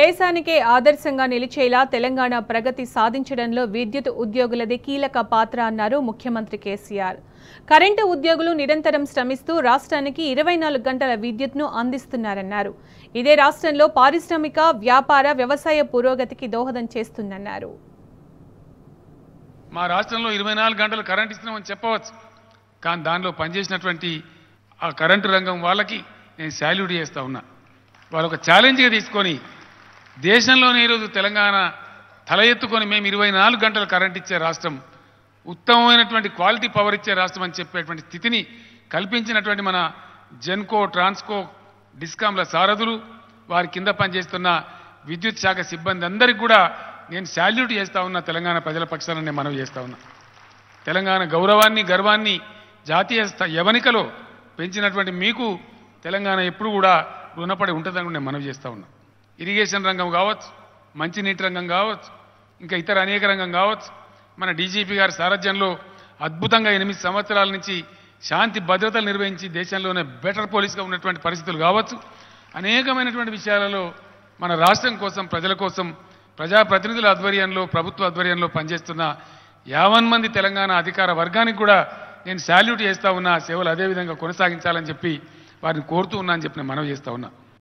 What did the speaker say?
దేశానికే ఆదర్శంగా నిలిచేలా తెలంగాణ ప్రగతి సాధించడంలో విద్యుత్ ఉద్యోగులది కీలక పాత్ర అన్నారు ముఖ్యమంత్రి కేసీఆర్ కరెంటు ఉద్యోగులు నిరంతరం శ్రమిస్తూ రాష్ట్రానికి ఇరవై నాలుగు గంటల విద్యుత్ను అందిస్తున్నారన్నారు ఇదే రాష్ట్రంలో పారిశ్రామిక వ్యాపార వ్యవసాయ పురోగతికి దోహదం చేస్తుందన్నారు మా రాష్ట్రంలో ఇరవై నాలుగు గంటలు కరెంటు ఇస్తున్నామని చెప్పవచ్చు కానీ దానిలో పనిచేసినటువంటి ఆ కరెంటు రంగం వాళ్ళకి నేను శాల్యూట్ చేస్తూ ఉన్నా ఒక ఛాలెంజ్గా తీసుకొని దేశంలోనే ఈరోజు తెలంగాణ తల ఎత్తుకొని మేము ఇరవై నాలుగు గంటలు కరెంట్ ఇచ్చే రాష్ట్రం ఉత్తమమైనటువంటి క్వాలిటీ పవర్ ఇచ్చే రాష్ట్రం అని చెప్పేటువంటి స్థితిని కల్పించినటువంటి మన జెన్కో ట్రాన్స్కో డిస్కాంల సారథులు వారి కింద పనిచేస్తున్న విద్యుత్ శాఖ సిబ్బంది అందరికీ కూడా నేను శాల్యూట్ చేస్తా ఉన్నా తెలంగాణ ప్రజల పక్షాన నేను మనవి చేస్తా ఉన్నా తెలంగాణ గౌరవాన్ని గర్వాన్ని జాతీయ యవనికలో పెంచినటువంటి మీకు తెలంగాణ ఎప్పుడు కూడా రుణపడి ఉంటుందని నేను మనవి చేస్తా ఉన్నా ఇరిగేషన్ రంగం కావచ్చు మంచినీటి రంగం కావచ్చు ఇంకా ఇతర అనేక రంగం కావచ్చు మన డీజీపీ గారి సారథ్యంలో అద్భుతంగా ఎనిమిది సంవత్సరాల నుంచి శాంతి భద్రతలు నిర్వహించి దేశంలోనే బెటర్ పోలీస్గా ఉన్నటువంటి పరిస్థితులు కావచ్చు అనేకమైనటువంటి విషయాలలో మన రాష్ట్రం కోసం ప్రజల కోసం ప్రజాప్రతినిధుల ఆధ్వర్యంలో ప్రభుత్వ ఆధ్వర్యంలో పనిచేస్తున్న యావన్ మంది తెలంగాణ అధికార వర్గానికి కూడా నేను శాల్యూట్ చేస్తూ ఉన్నా సేవలు అదేవిధంగా కొనసాగించాలని చెప్పి వారిని కోరుతూ ఉన్నా అని చెప్పి నేను మనవి చేస్తూ ఉన్నా